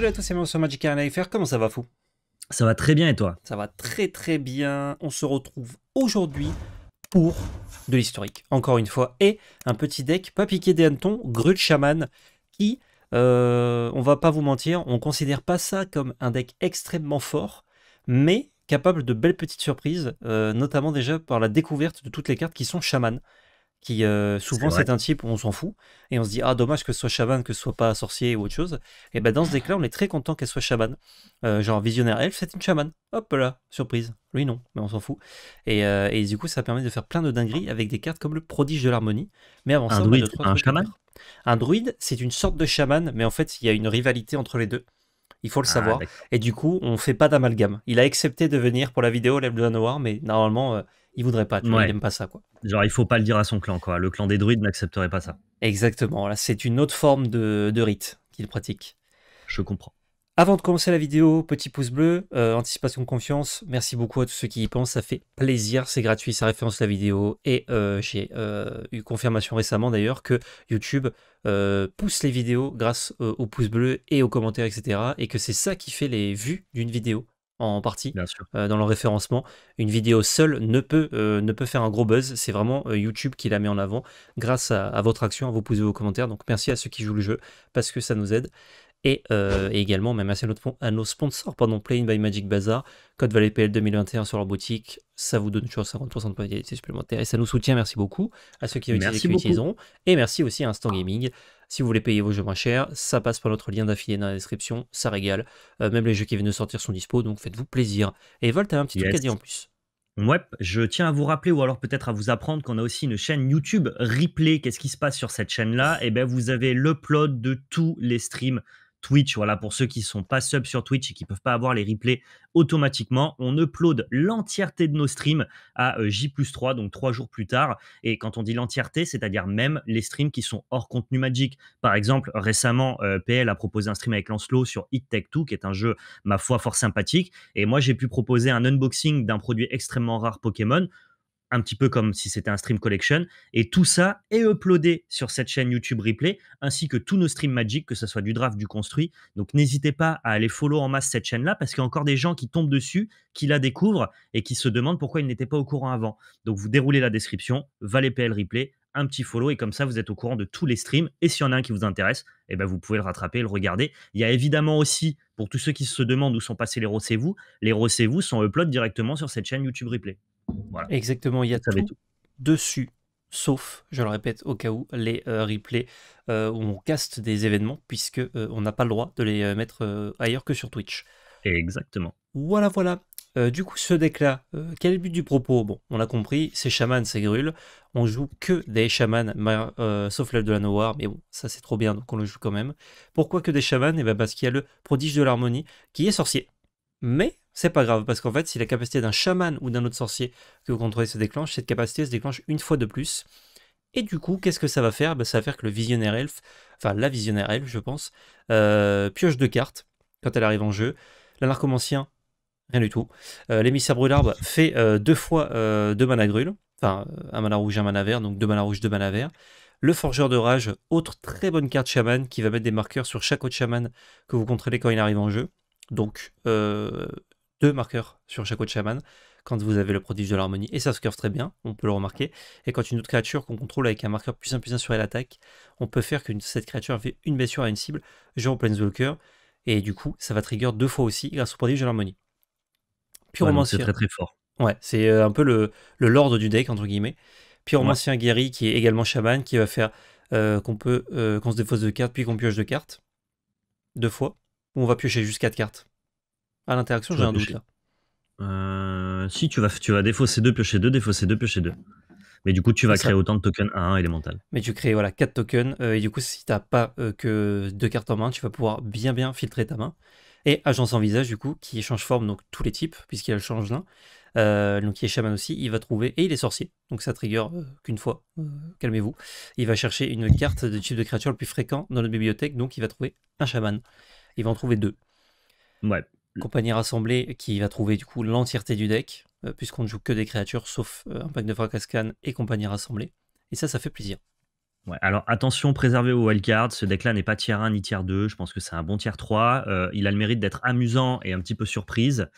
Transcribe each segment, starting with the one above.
Salut à tous, c'est sur Magic Arena FR, comment ça va fou Ça va très bien et toi Ça va très très bien, on se retrouve aujourd'hui pour de l'historique, encore une fois, et un petit deck, pas piqué des hannetons, Grut qui, euh, on va pas vous mentir, on considère pas ça comme un deck extrêmement fort, mais capable de belles petites surprises, euh, notamment déjà par la découverte de toutes les cartes qui sont chaman qui euh, souvent c'est un type où on s'en fout et on se dit ah dommage que ce soit chaman que ce soit pas sorcier ou autre chose et ben dans ce deck on est très content qu'elle soit chaman euh, genre visionnaire elle c'est une chaman hop là surprise lui non mais on s'en fout euh, et, du coup ça permet de faire plein de dingueries avec des cartes comme le prodige de l'harmonie mais avant un ça druide, un druide c'est une sorte de chaman mais en fait il y a une rivalité entre les deux il faut le ah, savoir et du coup on fait pas d'amalgame il a accepté de venir pour la vidéo l'Elbe de la Noir mais normalement il voudrait pas, il n'aime pas ça. Quoi. Genre, il faut pas le dire à son clan, quoi. Le clan des druides n'accepterait pas ça. Exactement, là, c'est une autre forme de, de rite qu'il pratique. Je comprends. Avant de commencer la vidéo, petit pouce bleu, euh, anticipation de confiance, merci beaucoup à tous ceux qui y pensent, ça fait plaisir, c'est gratuit, ça référence la vidéo. Et euh, j'ai euh, eu confirmation récemment d'ailleurs que YouTube pousse les vidéos grâce aux pouces bleus et aux commentaires, etc. Et que c'est ça qui fait les vues d'une vidéo en partie euh, dans leur référencement. Une vidéo seule ne peut, euh, ne peut faire un gros buzz. C'est vraiment euh, YouTube qui la met en avant grâce à, votre action, à vos pouces et vos commentaires. Donc merci à ceux qui jouent le jeu parce que ça nous aide. Et, également, même à, notre, à nos sponsors, pendant Playing by Magic Bazaar, Code Valet PL 2021 sur leur boutique. Ça vous donne toujours 50% de qualité supplémentaire et ça nous soutient. Merci beaucoup à ceux qui, utilisé, qui Et merci aussi à Instant Gaming si vous voulez payer vos jeux moins chers, ça passe par notre lien d'affilié dans la description, ça régale. Euh, même les jeux qui viennent de sortir sont dispo, donc faites-vous plaisir. Et Volt, a un petit truc à dire en plus. Ouais, je tiens à vous rappeler ou alors peut-être à vous apprendre qu'on a aussi une chaîne YouTube replay. Qu'est-ce qui se passe sur cette chaîne-là Eh bien, vous avez l'upload de tous les streams Twitch. Voilà, pour ceux qui ne sont pas sub sur Twitch et qui ne peuvent pas avoir les replays automatiquement, on upload l'entièreté de nos streams à euh, J3, donc trois jours plus tard. Et quand on dit l'entièreté, c'est-à-dire même les streams qui sont hors contenu Magic. Par exemple, récemment, euh, PL a proposé un stream avec Lancelot sur Hit Tech 2, qui est un jeu, ma foi, fort sympathique. Et moi, j'ai pu proposer un unboxing d'un produit extrêmement rare Pokémon un petit peu comme si c'était un stream collection. Et tout ça est uploadé sur cette chaîne YouTube Replay, ainsi que tous nos streams Magic, que ce soit du draft, du construit. Donc n'hésitez pas à aller follow en masse cette chaîne-là, parce qu'il y a encore des gens qui tombent dessus, qui la découvrent et qui se demandent pourquoi ils n'étaient pas au courant avant. Donc vous déroulez la description, Valet PL Replay, un petit follow et comme ça vous êtes au courant de tous les streams et s'il y en a un qui vous intéresse et eh ben vous pouvez le rattraper le regarder il y a évidemment aussi pour tous ceux qui se demandent où sont passés les Rossez-vous, les Rossez-vous sont upload directement sur cette chaîne YouTube Replay Exactement, il y a tout, tout, dessus, sauf, je le répète au cas où, les euh, replays euh, où on caste des événements, puisque euh, on n'a pas le droit de les mettre ailleurs que sur Twitch. Exactement. Voilà, voilà. du coup, ce deck-là, quel est le but du propos Bon, on l'a compris, c'est Shaman, c'est grul. On joue que des chamans, sauf l'elfe de la Noir, mais bon, ça c'est trop bien, donc on le joue quand même. Pourquoi que des chamans Eh bien parce qu'il y a le prodige de l'harmonie qui est sorcier. Mais c'est pas grave, parce qu'en fait, si la capacité d'un chaman ou d'un autre sorcier que vous contrôlez se déclenche, cette capacité se déclenche une fois de plus. Et du coup, qu'est-ce que ça va faire bah, Ça va faire que le visionnaire Elf, enfin la visionnaire Elf, je pense, euh, pioche deux cartes quand elle arrive en jeu. La narcomancien, rien du tout. Euh, l'émissaire Brûlard bah, fait euh, deux fois deux mana grûle. enfin un mana rouge, un mana vert, donc deux mana rouges, deux mana vert Le Forgeur de Rage, autre très bonne carte chaman qui va mettre des marqueurs sur chaque autre chaman que vous contrôlez quand il arrive en jeu. Donc, euh, deux marqueurs sur chaque autre chaman quand vous avez le prodige de l'harmonie. Et ça se curve très bien, on peut le remarquer. Et quand une autre créature qu'on contrôle avec un marqueur plus 1 plus 1 sur elle attaque, on peut faire que cette créature fait une blessure à une cible, genre au Planeswalker. Et du coup, ça va trigger deux fois aussi grâce au prodige de l'harmonie. Purement c'est très très fort. Ouais, c'est euh, un peu le, lord du deck, entre guillemets. c'est un guéri qui est également chaman, qui va faire euh, qu'on peut euh, qu'on se défausse de cartes, puis qu'on pioche de cartes. Deux fois. ou on va piocher juste quatre cartes à l'interaction, j'ai un doute là. Euh, si tu vas, tu vas défausser deux piocher deux défausser deux piocher deux. Mais du coup, tu vas créer autant de tokens à 1 élémental. Mais tu crées voilà, quatre tokens. Euh, et du coup, si tu n'as pas euh, que deux cartes en main, tu vas pouvoir bien bien filtrer ta main. Et Agence en visage, du coup, qui change forme, donc tous les types, puisqu'il a le donc il est chaman aussi, il va trouver, et il est sorcier, donc ça trigger qu'une fois, calmez-vous. Il va chercher une carte de type de créature le plus fréquent dans notre bibliothèque, donc il va trouver un chaman. Il va en trouver deux. Ouais. Mm. compagnie rassemblée qui va trouver du coup l'entièreté du deck, euh, puisqu'on ne joue que des créatures, sauf un euh, pack de Fracascan et compagnie rassemblée. Et ça, ça fait plaisir. Ouais, alors attention, préserver vos wildcards. Ce deck-là n'est pas tier 1 ni tier 2. Je pense que c'est un bon tier 3. Euh, il a le mérite d'être amusant et un petit peu surprise.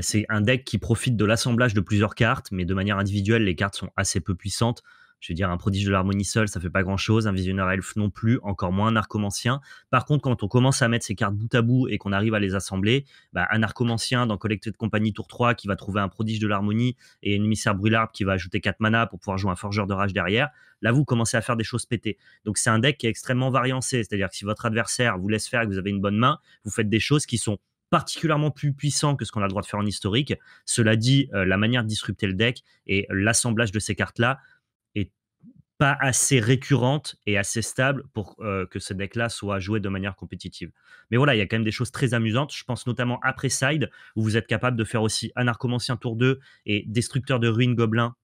c'est un deck qui profite de l'assemblage de plusieurs cartes, mais de manière individuelle, les cartes sont assez peu puissantes je veux dire, un prodige de l'harmonie seul, ça fait pas grand chose, un Visionnaire Elf non plus, encore moins un arcomancien. Par contre, quand on commence à mettre ces cartes bout à bout et qu'on arrive à les assembler, bah, un arcomancien dans de Compagnie tour 3 qui va trouver un prodige de l'harmonie et une émissaire Brûlard qui va ajouter 4 mana pour pouvoir jouer un forgeur de rage derrière, là vous commencez à faire des choses pétées. Donc c'est un deck qui est extrêmement variancé, c'est-à-dire que si votre adversaire vous laisse faire et que vous avez une bonne main, vous faites des choses qui sont particulièrement plus puissantes que ce qu'on a le droit de faire en historique. Cela dit, euh, la manière de disrupter le deck et l'assemblage de ces cartes-là pas assez récurrente et assez stable pour euh, que ce deck là soit joué de manière compétitive. Mais voilà, il y a quand même des choses très amusantes. Je pense notamment après Side, où vous êtes capable de faire aussi Anarchomancien tour 2 et Destructeur de Ruines Gobelin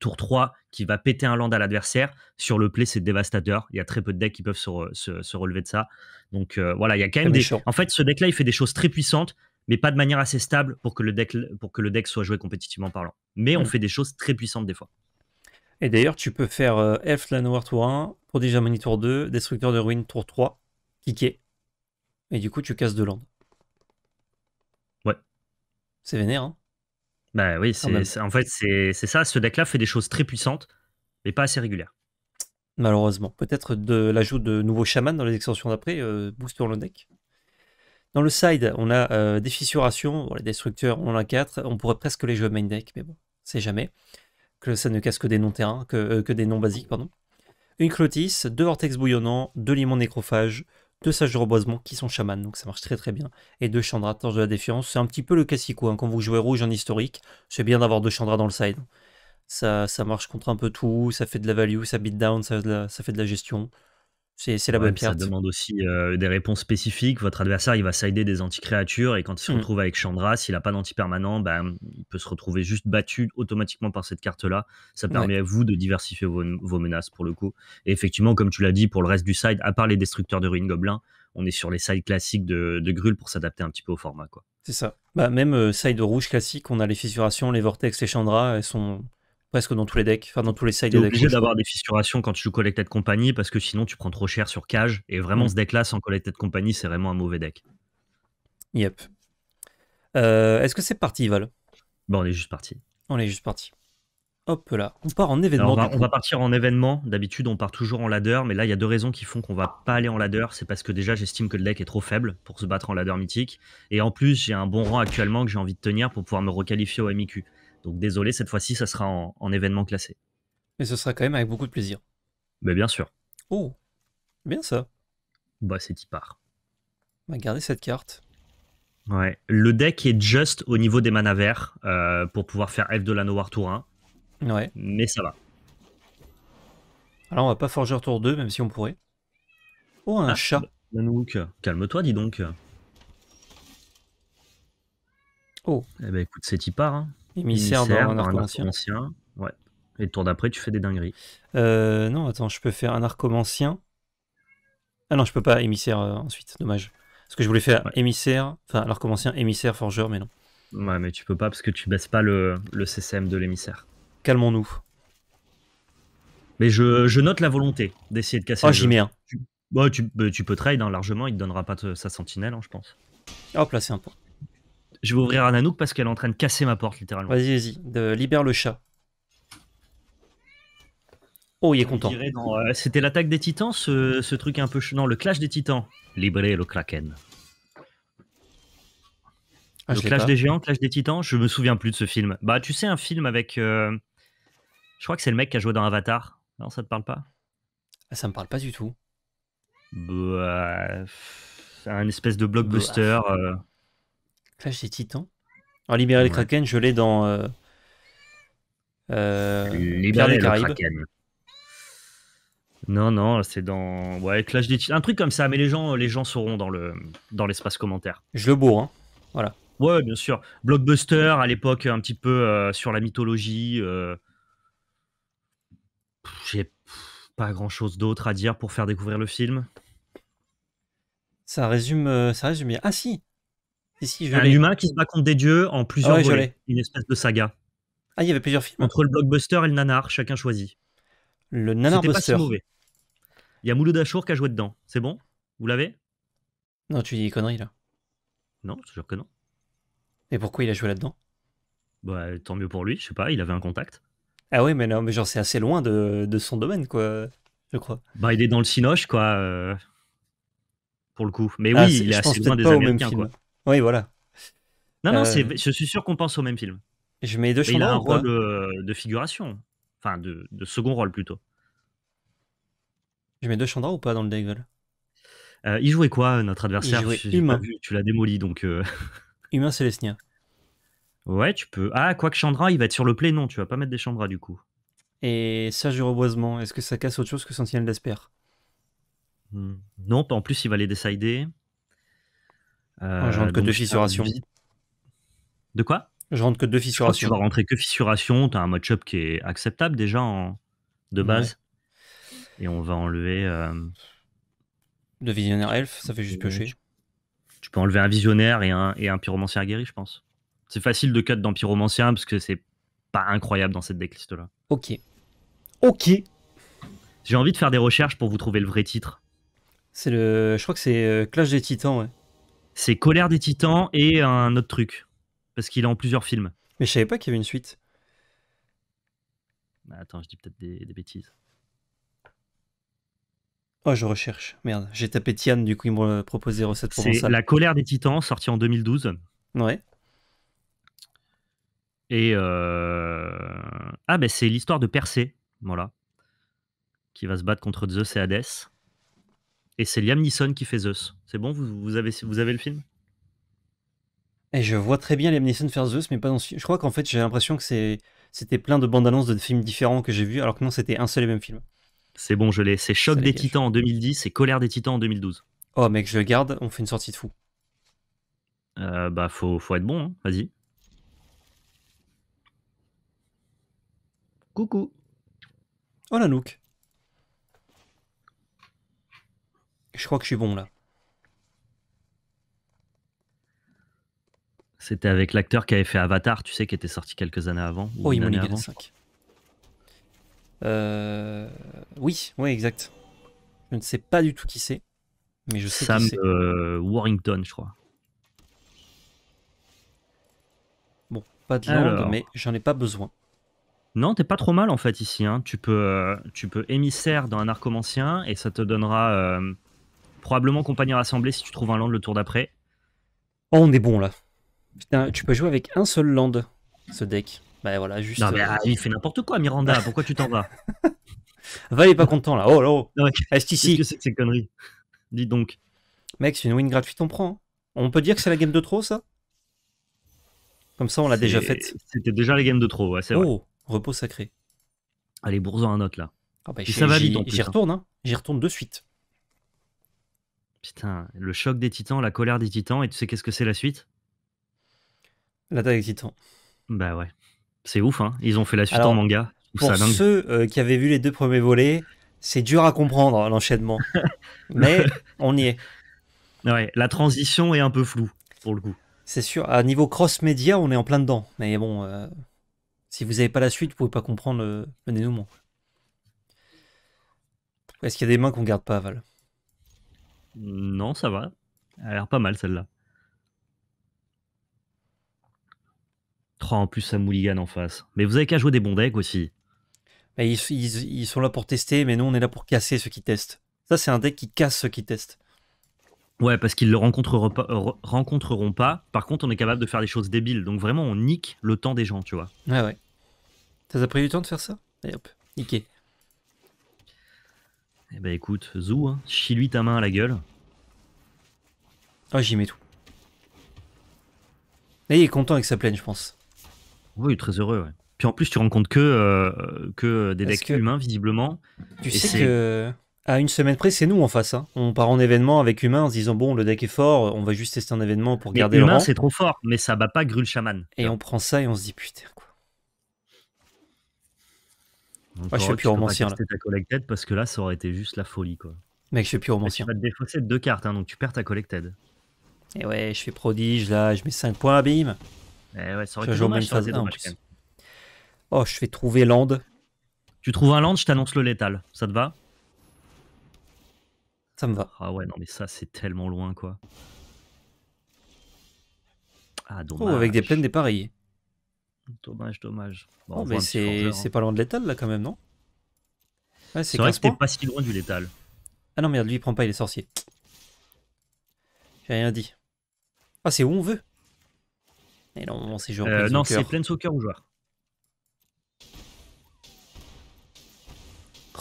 tour 3 qui va péter un land à l'adversaire. Sur le play, c'est dévastateur. Il y a très peu de decks qui peuvent se, relever de ça. Donc euh, voilà, il y a quand même des. choses. En fait, ce deck-là, il fait des choses très puissantes, mais pas de manière assez stable pour que le deck, pour que le deck soit joué compétitivement parlant. Mais on mmh. fait des choses très puissantes des fois. Et d'ailleurs, tu peux faire Elf euh, Llanowar tour 1, Prodigy Money tour 2, Destructeur de Ruin tour 3, kicker. Et du coup, tu casses deux landes. Ouais. C'est vénère, hein Bah oui, en fait, c'est, ça. Ce deck-là fait des choses très puissantes, mais pas assez régulières. Malheureusement. Peut-être de l'ajout de nouveaux chamans dans les extensions d'après euh, booster le deck. Dans le side, on a euh, des fissurations. les destructeurs, on en a 4. On pourrait presque les jouer main deck, mais bon, c'est jamais que ça ne casse que des noms terrains, que, euh, que des noms basiques, pardon. Une clotis, deux vortex bouillonnants, deux limons nécrophages, deux sages de reboisement qui sont chamans, donc ça marche très très bien, et deux chandras de la défiance. C'est un petit peu le classico, hein. quand vous jouez rouge en historique, c'est bien d'avoir deux chandras dans le side. Ça, ça marche contre un peu tout, ça fait de la value, ça beat down, ça fait de la gestion. C'est, la bonne pierre. Ça demande aussi euh, des réponses spécifiques. Votre adversaire, il va sider des anti-créatures et quand il se mmh. retrouve avec Chandra, s'il n'a pas d'anti-permanent, ben, bah, mmh, il peut se retrouver juste battu automatiquement par cette carte-là. Ça permet à vous de diversifier vos, menaces pour le coup. Et effectivement, comme tu l'as dit, pour le reste du side, à part les destructeurs de ruines gobelins, on est sur les sides classiques de, de Grul pour s'adapter un petit peu au format. C'est ça. Bah, même euh, side rouge classique, on a les fissurations, les vortex, les Chandra, elles sont presque dans tous les decks, enfin dans tous les side decks. T'es obligé d'avoir des fissurations quand tu joues tête compagnie parce que sinon tu prends trop cher sur Cage. Et vraiment, mm. ce deck-là, sans Collected Company, c'est vraiment un mauvais deck. Yep. Euh, est-ce que c'est parti, Val Bon, bah, on est juste parti. On est juste parti. Hop là, on part en événement. On va, partir en événement. D'habitude, on part toujours en ladder, mais là, il y a deux raisons qui font qu'on va pas aller en ladder. C'est parce que déjà, j'estime que le deck est trop faible pour se battre en ladder mythique. Et en plus, j'ai un bon rang actuellement que j'ai envie de tenir pour pouvoir me requalifier au MIQ. Donc désolé, cette fois-ci, ça sera en, événement classé. Mais ce sera quand même avec beaucoup de plaisir. Mais bien sûr. Oh, bien ça. Bah c'est part. On va garder cette carte. Ouais. Le deck est juste au niveau des mana verts euh, pour pouvoir faire F de la Noir tour 1. Ouais. Mais ça va. Alors on va pas forger tour 2, même si on pourrait. Oh, un ah, chat. Bah, calme-toi, dis donc. Oh. Eh ben écoute, c'est y part. Hein. Émissaire, dans, un arc, Et le tour d'après, tu fais des dingueries. Euh, non, attends, je peux faire un arc Ah non, je peux pas émissaire euh, ensuite, dommage. Parce que je voulais faire émissaire, enfin l'arcomancien, émissaire, forgeur, mais non. Ouais, mais tu peux pas parce que tu baisses pas le, le CCM de l'émissaire. Calmons-nous. Mais je, note la volonté d'essayer de casser. Oh, j'y mets un. Tu, bah, tu, bah, tu, peux trade hein, largement, il te donnera pas sa sentinelle, hein, je pense. Hop, là, c'est un point. Je vais ouvrir à Nanook parce qu'elle est en train de casser ma porte, littéralement. Vas-y, vas-y. Libère le chat. Oh, il est content. Euh, c'était l'attaque des titans, ce, truc un peu Non, le clash des titans. Libérer le kraken. Ah, le clash des géants, clash des titans, je me souviens plus de ce film. Bah, tu sais, un film avec. Euh, je crois que c'est le mec qui a joué dans Avatar. Non, ça te parle pas ah, Ça me parle pas du tout. Bah, un espèce de bah, blockbuster. Clash des Titans En Libérer les le Kraken, je l'ai dans. Euh, euh, libérer le Kraken. Non, non, c'est dans. Ouais, Clash des Titans. Un truc comme ça, mais les gens, les gens sauront dans l'espace le... dans commentaire. Je le bourre, hein. Voilà. Ouais, bien sûr. Blockbuster, à l'époque, un petit peu euh, sur la mythologie. J'ai pas grand chose d'autre à dire pour faire découvrir le film. Ça résume, ça résume bien. Ah si, je un humain qui se bat contre des dieux en plusieurs ah Une espèce de saga. Ah, il y avait plusieurs films. Entre le blockbuster et le nanar, chacun choisit. Le nanar C'était pas si mauvais. Il y a Mouloud Achour qui a joué dedans. C'est bon Vous l'avez Non, tu dis des conneries là. Non, je te jure que non. Et pourquoi il a joué là-dedans Bah, tant mieux pour lui, je sais pas, il avait un contact. Ah oui, mais non, mais genre c'est assez loin de, son domaine, quoi, je crois. Bah, il est dans le sinoche quoi, euh, pour le coup. Mais ah, oui, il est assez loin des Américains, quoi. Oui, voilà. Non, non, c'est, euh, je suis sûr qu'on pense au même film. Je mets deux Il a un hein. rôle euh, de, figuration, enfin de, second rôle plutôt. Je mets deux chandras ou pas dans le Devil euh, Il jouait quoi notre adversaire il jouait humain. tu l'as démoli donc. Humain Célestia. Ouais, tu peux. Ah, que Chandra, il va être sur le play, non, tu vas pas mettre des chandras, du coup. Et Serge Reboisement, est-ce que ça casse autre chose que Sentinel d'Asper hmm. Non Non, en plus il va les décider. Oh, euh, je rentre que deux fissurations. De quoi Je rentre que deux fissurations. Tu vas rentrer que fissuration, t'as un match-up qui est acceptable déjà de base. Et on va enlever. De euh, visionnaire elf, ça fait juste piocher. Tu peux enlever un visionnaire et un, et un pyromancien guéri, je pense. C'est facile de cut dans pyromancien parce que c'est pas incroyable dans cette decklist là. Ok. Ok. J'ai envie de faire des recherches pour vous trouver le vrai titre. C'est le. Je crois que c'est euh, Clash des Titans, ouais. C'est Colère des Titans et un autre truc. Parce qu'il est en plusieurs films. Mais je savais pas qu'il y avait une suite. Bah, attends, je dis peut-être des, bêtises. Oh, je recherche. Merde, j'ai tapé Tian, du coup, il me propose recette pour C'est La colère des titans, sorti en 2012. Ouais. Et. Euh, ah, bah, c'est l'histoire de Persée, voilà. Qui va se battre contre Zeus et Hades et c'est Liam Neeson qui fait Zeus. C'est bon, vous, vous, avez, vous avez le film Et eh, je vois très bien Liam Neeson faire Zeus, mais pas dans ce... Je crois qu'en fait, j'ai l'impression que c'est c'était plein de bandes annonces de films différents que j'ai vus, alors que non, c'était un seul et même film. C'est bon, je l'ai. C'est Choc des Titans en 2010 et Colère des Titans en 2012. Oh mec, je le garde, on fait une sortie de fou. Euh, bah, faut, être bon, hein. vas-y. Coucou. Oh la Nook. Je crois que je suis bon là. C'était avec l'acteur qui avait fait Avatar, tu sais, qui était sorti quelques années avant. oh, il 5. Oui, oui, exact. Je ne sais pas du tout qui c'est, mais je sais Sam euh, Warrington, je crois. Bon, pas de langue, mais j'en ai pas besoin. Non, t'es pas trop mal en fait ici. Hein. Tu peux, euh, tu peux émissaire dans un arcomancien et ça te donnera euh, Probablement compagnie rassemblé si tu trouves un land le tour d'après. Oh, on est bon là. Putain, tu peux jouer avec un seul land, ce deck. Bah voilà, juste. Non, mais, euh, ah, il fait n'importe quoi, Miranda. Pourquoi tu t'en vas Va, il est pas content là. Oh là. là Reste ici. quest c'est conneries Dis donc. Mec, c'est une win gratuite, on prend. Hein. On peut dire que c'est la game de trop, ça Comme ça, on l'a déjà faite. C'était déjà la game de trop, ouais, oh, repos sacré. Allez, bourgeons un autre là. Ah, bah, j'y hein. retourne, hein. J'y retourne de suite. Putain, le choc des titans, la colère des titans, et tu sais qu'est-ce que c'est la suite L'attaque des titans. Bah ouais. C'est ouf, hein. Ils ont fait la suite en manga. Pour ceux euh, qui avaient vu les deux premiers volets, c'est dur à comprendre hein, l'enchaînement. Mais on y est. Ouais, la transition est un peu floue, pour le coup. C'est sûr. À niveau cross-média, on est en plein dedans. Mais bon, euh, si vous n'avez pas la suite, vous ne pouvez pas comprendre le, nous Est-ce qu'il y a des mains qu'on garde pas, Val non, ça va. Elle a l'air pas mal celle-là. Trois oh, en plus, à mouligan en face. Mais vous avez qu'à jouer des bons decks aussi. ils, sont là pour tester, mais nous, on est là pour casser ceux qui testent. Ça, c'est un deck qui casse ceux qui testent. Ouais, parce qu'ils le rencontreront pas, euh, rencontreront pas. Par contre, on est capable de faire des choses débiles. Donc, vraiment, on nique le temps des gens, tu vois. Ouais, ouais. Ça t'a pris du temps de faire ça Et hop, niqué. Eh ben écoute, Zou, hein, chie-lui ta main à la gueule. Ah, j'y mets tout. Et il est content avec sa plaine, je pense. Oui, très heureux, Puis en plus, tu rencontres que, euh, que des decks humains, visiblement. Tu sais que à une semaine près, c'est nous en face. Hein. On part en événement avec humains en se disant bon, le deck est fort, on va juste tester un événement pour garder le rang. c'est trop fort, mais ça bat pas Grul Shaman. Et on prend ça et on se dit putain quoi je suis plus romancier. Là. ta collected parce que là, ça aurait été juste la folie, quoi. Mec, je suis plus romancier. Tu vas te défausser de deux cartes, hein, donc tu perds ta collected. Et eh ouais, je fais prodige, là, je mets 5 points, bim. Eh ouais, ça aurait été dommage, ça Oh, je fais trouver land. Tu trouves un land, je t'annonce le létal. Ça te va Ça me va. Ah ouais, non, mais ça, c'est tellement loin, quoi. Ah, Oh, avec des plaines des pareilles. Dommage, dommage. mais hein. c'est pas loin de l'étal là quand même, non C'est vrai que pas si loin du létal. Ah non, merde, lui il prend pas, il est sorcier. J'ai rien dit. Ah, c'est où on veut non, euh, c'est plein de soccer ou joueur.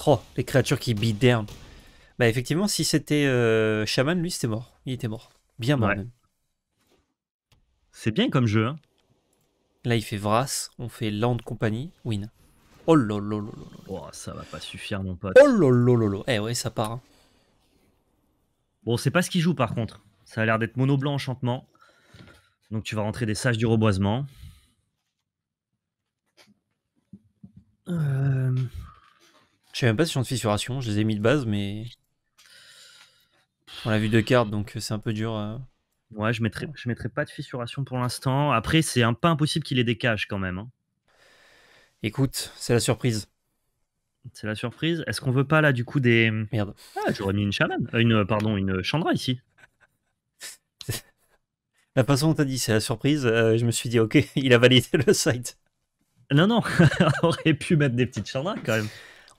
Oh, les créatures qui bidernent. Bah, effectivement, si c'était euh, Shaman, lui c'était mort. Il était mort. Bien mort même. C'est bien comme jeu, hein. Là, il fait Vras, on fait Land Company, win. Oh là. Oh, ça va pas suffire, mon pote. Oh là. Eh ouais, ça part. Hein. Bon, c'est pas ce qu'il joue par contre. Ça a l'air d'être mono blanc enchantement. Donc tu vas rentrer des sages du reboisement. Euh. Je sais même pas si suis de fissuration, je les ai mis de base, mais. On a vu deux cartes, donc euh, c'est un peu dur. Euh. Ouais, je mettrai, je mettrai pas de fissuration pour l'instant. Après, c'est un pas impossible qu'il ait des quand même. Hein. Écoute, c'est la surprise. C'est la surprise. Est-ce qu'on veut pas là du coup des. Mmh, Merde. Ah, j'aurais mis une chamane. Euh, une, euh, pardon, une euh, chandra ici. La façon dont t'as dit c'est la surprise, je me suis dit ok, il a validé le site. Non, non, on aurait pu mettre des petites chandras quand même.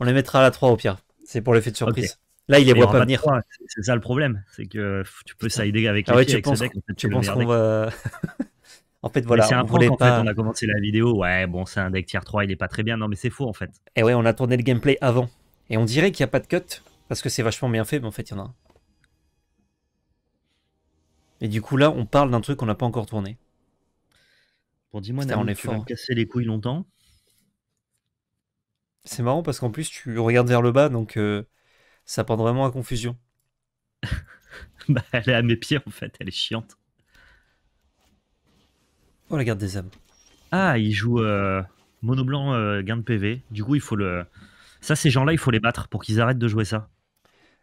On les mettra à la 3 au pire. C'est pour l'effet de surprise. Là, il les voit pas venir. C'est ça le problème, c'est que tu peux s'aider avec ah avec penses, deck, en fait, tu penses qu'on va. en fait, voilà. C'est un prank, en fait, on a commencé la vidéo. Ouais, bon, c'est un deck tier 3, il est pas très bien. Non, mais c'est faux, en fait. Et eh ouais, on a tourné le gameplay avant. Et on dirait qu'il n'y a pas de cut, parce que c'est vachement bien fait, mais en fait, il y en a un. Et du coup, là, on parle d'un truc qu'on n'a pas encore tourné. Bon, dis-moi, on est tu fort. vas me hein. casser les couilles longtemps. C'est marrant parce qu'en plus, tu regardes vers le bas, donc. Euh, ça prend vraiment à confusion. bah, elle est à mes pieds en fait, elle est chiante. Oh, la garde des âmes. Ah, il joue euh, euh gain de PV. Du coup, il faut le. Ça, ces gens-là, il faut les battre pour qu'ils arrêtent de jouer ça.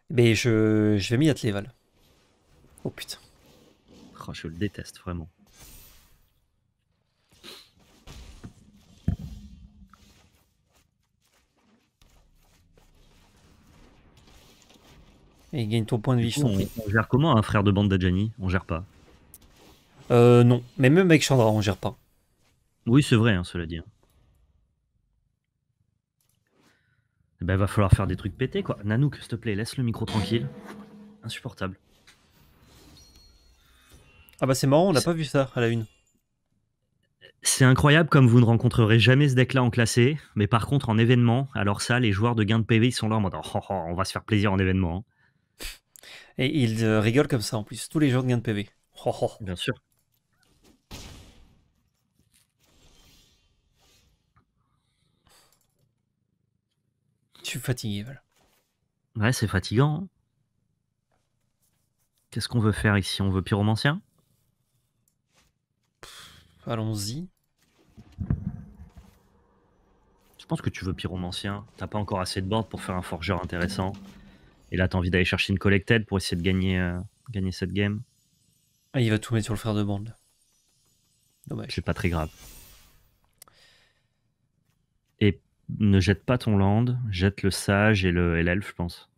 Mais je, vais m'y atteler, Val. Oh putain. Oh, je le déteste vraiment. Et il gagne ton point de vie, On gère comment un frère de bande d'Adjani On gère pas euh, Non, mais même avec Chandra, on gère pas. Oui, c'est vrai, hein, cela dit. Il hein. eh ben, va falloir faire des trucs pétés, quoi. Nanouk, s'il te plaît, laisse le micro tranquille. Insupportable. Ah bah c'est marrant, on n'a pas vu ça à la une. C'est incroyable comme vous ne rencontrerez jamais ce deck-là en classé, mais par contre en événement, alors ça, les joueurs de gain de PV, ils sont là en mode oh, oh, oh, on va se faire plaisir en événement. Hein. Et il rigolent euh, rigole comme ça en plus, tous les jours de gain de PV. Bien sûr. Je suis fatigué, voilà. Ouais, c'est fatigant. Hein. Qu'est-ce qu'on veut faire ici On veut pyromancien Allons-y. Je pense que tu veux pyromancien. T'as pas encore assez de board pour faire un forgeur intéressant. Et là, t'as envie d'aller chercher une collected pour essayer de gagner, euh, cette game. Ah, il va tout mettre sur le frère de bande. Dommage. C'est pas très grave. Et ne jette pas ton land, jette le sage et l'elfe, je pense.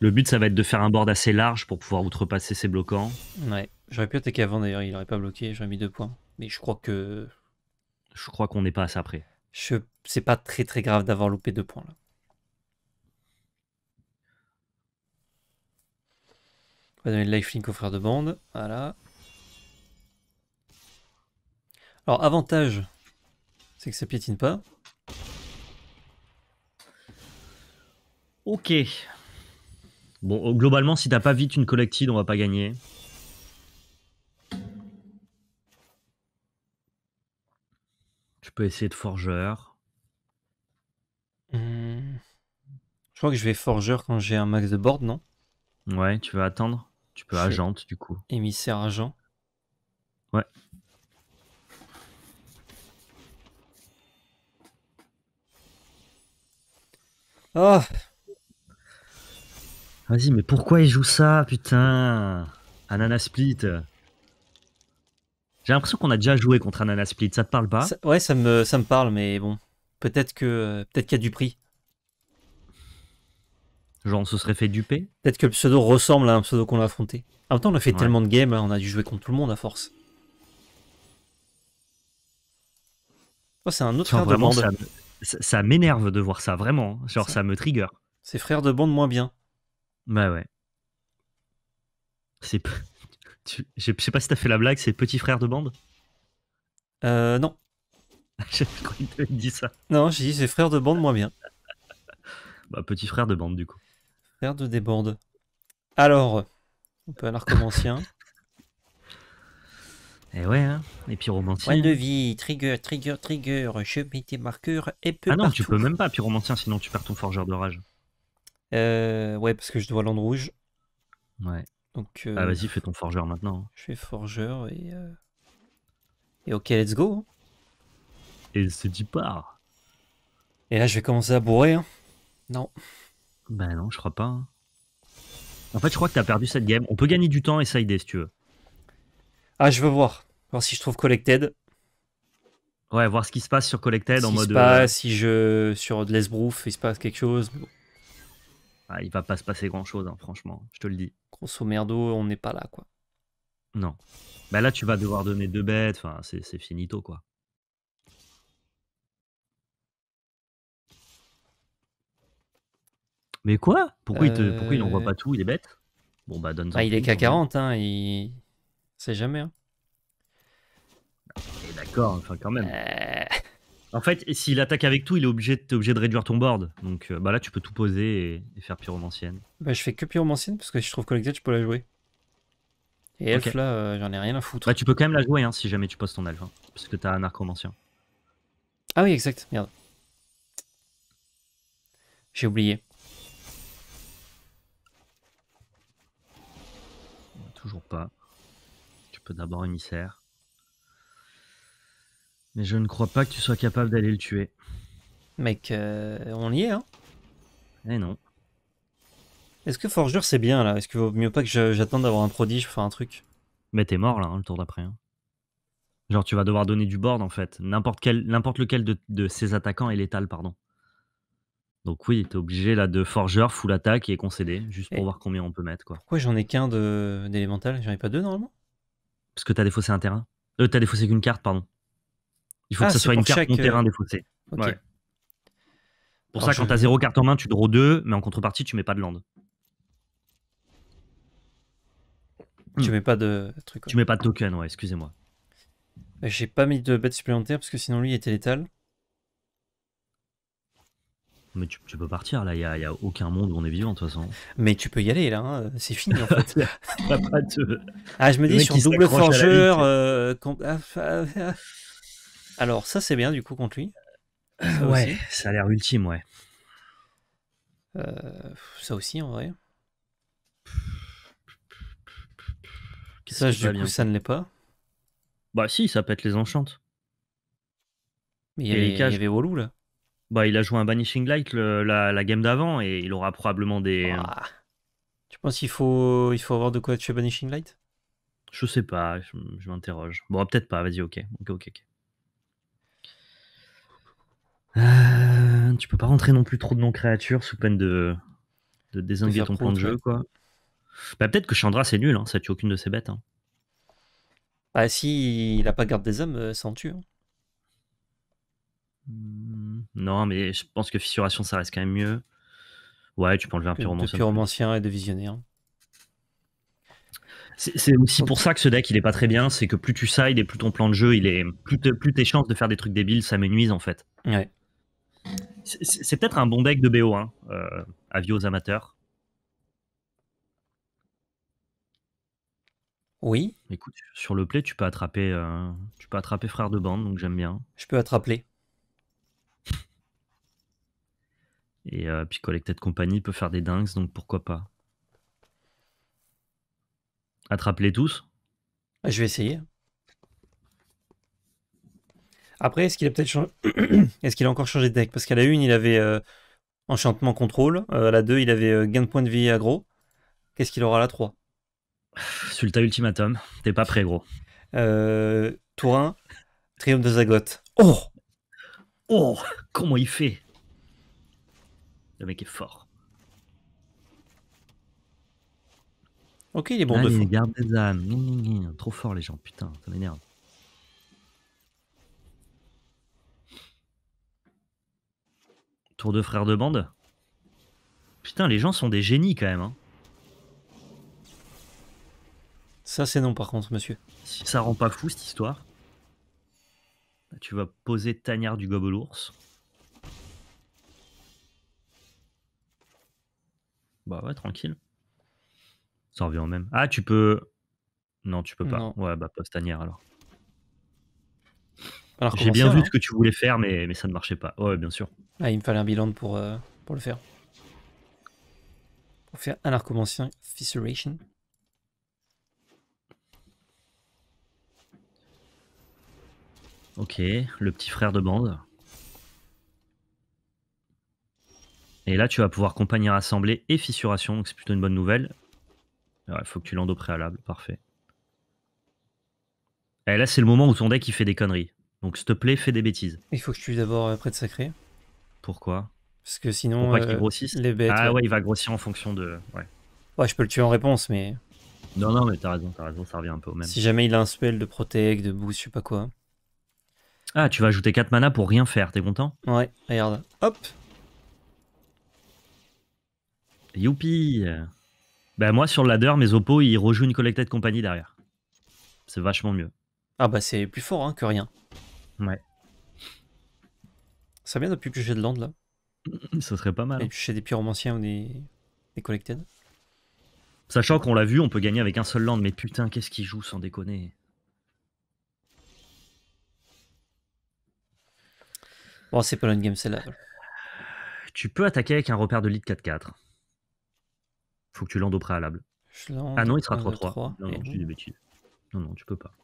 Le but, ça va être de faire un board assez large pour pouvoir outrepasser ses bloquants. Ouais. J'aurais pu attaquer avant d'ailleurs, il n'aurait pas bloqué, j'aurais mis deux points. Mais je crois que. Je crois qu'on n'est pas assez après. Je... C'est pas très très grave d'avoir loupé deux points là. On va donner le lifelink au frère de bande. Voilà. Alors, avantage, c'est que ça piétine pas. Ok. Bon, globalement, si t'as pas vite une collective, on va pas gagner. essayer de forgeur. Hmm. Je crois que je vais forger quand j'ai un max de board, non Ouais, tu vas attendre. Tu peux agent du coup. Émissaire agent. Ouais. Ah Vas-y, mais pourquoi il joue ça, putain Ananas Split. J'ai l'impression qu'on a déjà joué contre Ananas Split, ça te parle pas Ouais, ça me, ça me parle, mais bon, peut-être que euh, peut-être qu'il y a du prix. Genre on se serait fait duper Peut-être que le pseudo ressemble à un pseudo qu'on a affronté. En même temps, on a fait tellement de games, on a dû jouer contre tout le monde à force. Oh, c'est un autre frère de bande. Ça, m'énerve de voir ça, vraiment. Genre ça, ça me trigger. C'est frère de bande moins bien. Bah ouais. C'est je, sais pas si t'as fait la blague, c'est Petit Frère de Bande Euh, non. J'ai cru que dit ça. Non, j'ai dit c'est Frère de Bande, moi bien. bah, Petit Frère de Bande, du coup. Frère de des bandes Alors, on peut aller recommencer. Et hein. eh ouais, hein. et pyromanciens. Point de hein. vie, trigger, trigger, trigger, je mets tes marqueurs et peu Ah non, tu peux même pas pyromancien, sinon tu perds ton forgeur de rage. Euh, ouais, parce que je dois l'onde rouge. Ouais. Donc, ah, euh, vas-y, fais ton forgeur maintenant. Hein. Je fais forgeur et. Euh, et ok, let's go. Hein. Et c'est dit pas. Et là, je vais commencer à bourrer. Hein. Non. Ben non, je crois pas. En fait, je crois que t'as perdu cette game. On peut gagner du temps et side si tu veux. Ah, je veux voir. Voir si je trouve Collected. Ouais, voir ce qui se passe sur Collected en mode. Euh, si je. Sur de l'esbrouf, il se passe quelque chose. Ah, il va pas se passer grand chose, hein, franchement, je te le dis. Grosso merdo, on n'est pas là, quoi. Non. Bah là, tu vas devoir donner deux bêtes, enfin, c'est finito, quoi. Mais quoi pourquoi, il te, pourquoi euh. pas tout bah, ah, Il est bête Bon, bah donne Il est qu'à 40, hein, il. C'est jamais, hein. ah, D'accord, enfin, quand même. Euh, en fait, s'il attaque avec tout, il est obligé, es obligé de réduire ton board. Donc euh, bah là, tu peux tout poser et, faire pyromancienne. Bah, je fais que pyromancienne parce que si je trouve collected, je peux la jouer. Et elf, là, euh, j'en ai rien à foutre. Bah, tu peux quand même la jouer hein, si jamais tu poses ton elf. Hein, parce que t'as un arcomancien. Ah oui, exact. Merde. J'ai oublié. Toujours pas. Tu peux d'abord émissaire. Mais je ne crois pas que tu sois capable d'aller le tuer. Mec, euh, on y est, hein Eh non. Est-ce que Forger c'est bien là Est-ce qu'il vaut mieux pas que j'attende d'avoir un prodige pour faire un truc Mais t'es mort là, hein, le tour d'après. Hein. Genre tu vas devoir donner du board en fait. N'importe quel, n'importe lequel de, ses attaquants est létal, pardon. Donc oui, t'es obligé là de Forger, full attaque et concédé. juste pour voir combien on peut mettre quoi. Pourquoi j'en ai qu'un d'élémental J'en ai pas deux normalement Parce que t'as défaussé un terrain. Euh, t'as défaussé qu'une carte, pardon. Il faut que ah, ce soit une carte mon euh, terrain défaussée. Pour oh, ça, quand t'as zéro carte en main, tu draws deux, mais en contrepartie, tu mets pas de land. Tu hmm. mets pas de truc. Tu mets pas de token, ouais, excusez-moi. J'ai pas mis de bête supplémentaire parce que sinon lui il était létal. Mais tu, peux partir là, il n'y a, y a, aucun monde où on est vivant de toute façon. Mais tu peux y aller là, hein. c'est fini en fait. Ah, je me dis sur double forgeur. Alors, ça, c'est bien du coup contre lui. Euh, ouais, ça a l'air ultime, ouais. Euh, ça aussi, en vrai. Ça, du coup, ça ne l'est pas. Bah, si, ça pète les enchantes. Mais il y, avait, là. Bah, il a joué un Banishing Light la, game d'avant et il aura probablement des. Ah. Euh, tu penses qu'il faut, il faut avoir de quoi tuer Banishing Light Je sais pas, je, m'interroge. Bon, peut-être pas, vas-y, Ok, ok, ok. Euh, tu peux pas rentrer non plus trop de non-créatures sous peine de, de ton plan de jeu, quoi. Bah, peut-être que Chandra, c'est nul, hein, ça tue aucune de ses bêtes. Hein. Bah, si il a pas garde des hommes, euh, ça en tue. Hein. Hmm, non, mais je pense que Fissuration, ça reste quand même mieux. Ouais, tu peux enlever un pyromancien. pyromancien et de visionnaire. C'est aussi pour ça que ce deck il est pas très bien, c'est que plus tu sides et plus ton plan de jeu il est, plus, tes chances de faire des trucs débiles ça m'énuise en fait. Ouais. C'est peut-être un bon deck de BO, 1 hein, euh, avis aux amateurs. Oui. Écoute, sur le play, tu peux attraper, euh, tu peux attraper frère de bande, donc j'aime bien. Je peux attraper. Et euh, puis puis de compagnie peut faire des dingues, donc pourquoi pas. Attrape-les tous Je vais essayer. Après, est-ce qu'il a encore changé de deck Parce qu'à la 1, il avait euh, enchantement contrôle. Euh, à la 2, il avait euh, gain de points de vie aggro. Qu'est-ce qu'il aura à la 3 Sulta Ultimatum, t'es pas prêt, gros. tour 1, Triomphe de Zagoth. Oh Oh Comment il fait Le mec est fort. Ok, il est bon de fou. Trop fort, les gens, putain, ça m'énerve. Tour de frère de bande. Putain, les gens sont des génies quand même. Hein. Ça, c'est non, par contre, monsieur. ça rend pas fou cette histoire, bah, tu vas poser Tanière du gobelours. Bah ouais, tranquille. Ça revient au même. Ah, tu peux. Non, tu peux pas. Ouais, bah, poste Tanière alors. J'ai bien vu ce que tu voulais faire, mais, mais ça ne marchait pas. Ouais, bien sûr. Ah, il me fallait un bilan pour, euh, pour le faire. Pour faire un arcomancien fissuration. Ok, le petit frère de bande. Et là, tu vas pouvoir compagnie rassemblée et fissuration, donc c'est plutôt une bonne nouvelle. Il faut que tu landes au préalable, parfait. Et là, c'est le moment où ton deck il fait des conneries. Donc, s'il te plaît, fais des bêtises. Il faut que tu d'abord euh, près de sacré. Pourquoi Parce que sinon. Euh, les bêtes, ah ouais. il va grossir en fonction de. Ouais. ouais, je peux le tuer en réponse, mais. Non, non, mais t'as raison, t'as raison, ça revient un peu au même. Si jamais il a un spell de protect, de boost, je sais pas quoi. Ah, tu vas ajouter 4 mana pour rien faire, t'es content Ouais, regarde. Hop Youpi Bah moi, sur le ladder, mes oppos, ils rejouent une de compagnie derrière. C'est vachement mieux. Ah bah c'est plus fort hein, que rien. Ouais. Ça vient depuis de Land là. Ça serait pas mal. Et hein. chez des pyromanciens ou des, des collected. Sachant qu'on l'a vu, on peut gagner avec un seul land, mais putain, qu'est-ce qu'il joue sans déconner Bon, c'est pas une game, c'est là. Tu peux attaquer avec un repère de lead 4-4. Faut que tu landes au préalable. ah non, il sera 3-3. Non, non, je Non, non, tu peux pas.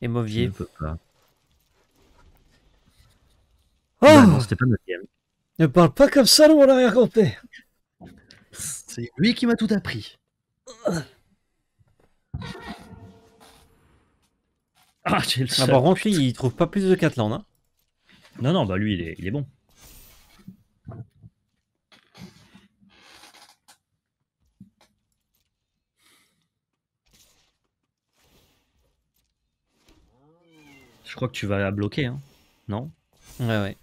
Et Mauvier. Oh bah Ne parle pas comme ça nous on arrière raconté. C'est lui qui m'a tout appris. Ah, j'ai le ah, bah, il trouve pas plus de 4 landes. Hein. Non, non, bah lui, il est bon. Je crois que tu vas la bloquer, hein. non Ouais, ouais.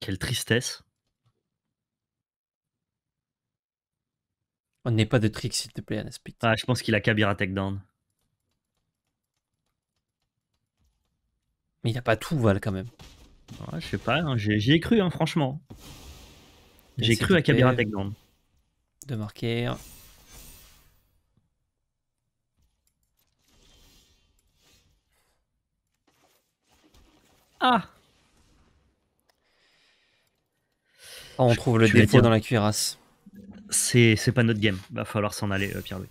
Quelle tristesse. On n'est pas de trick, s'il te plaît, Anaspit. Ah, je pense qu'il a Kabira Down. Mais il a pas tout, Val, quand même. Ouais, je sais pas, hein. j'y ai, cru, hein, franchement. J'ai cru à Kabira Down de marquer. Ah, ah On trouve le dans la cuirasse. C'est pas notre game. Va falloir s'en aller, euh, Pierre-Louis.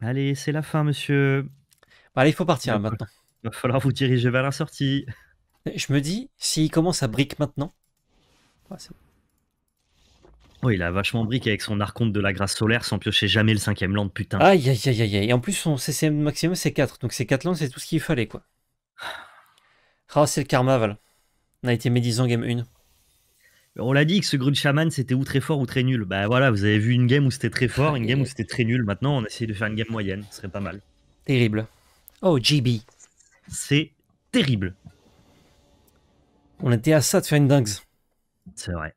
Allez, c'est la fin, monsieur. Bah, allez, il faut partir hein, maintenant. Va falloir vous diriger vers la sortie. Je me dis, s'il commence à brique maintenant, c'est Oh, il a vachement briqué avec son arconte de la grâce solaire sans piocher jamais le cinquième land, putain. Aïe, aïe, aïe, aïe. Et en plus, son CCM maximum, c'est 4. Donc, ces 4 lands, c'est tout ce qu'il fallait, quoi. Ah, c'est le karma, Val. On a été médisant game 1. On l'a dit que ce Grun Shaman, c'était ou très fort ou très nul. Bah voilà, vous avez vu une game où c'était très fort, une game où c'était très nul. Maintenant, on essayé de faire une game moyenne. Ce serait pas mal. Terrible. Oh, GB. C'est terrible. On était à ça de faire une dingue. C'est vrai.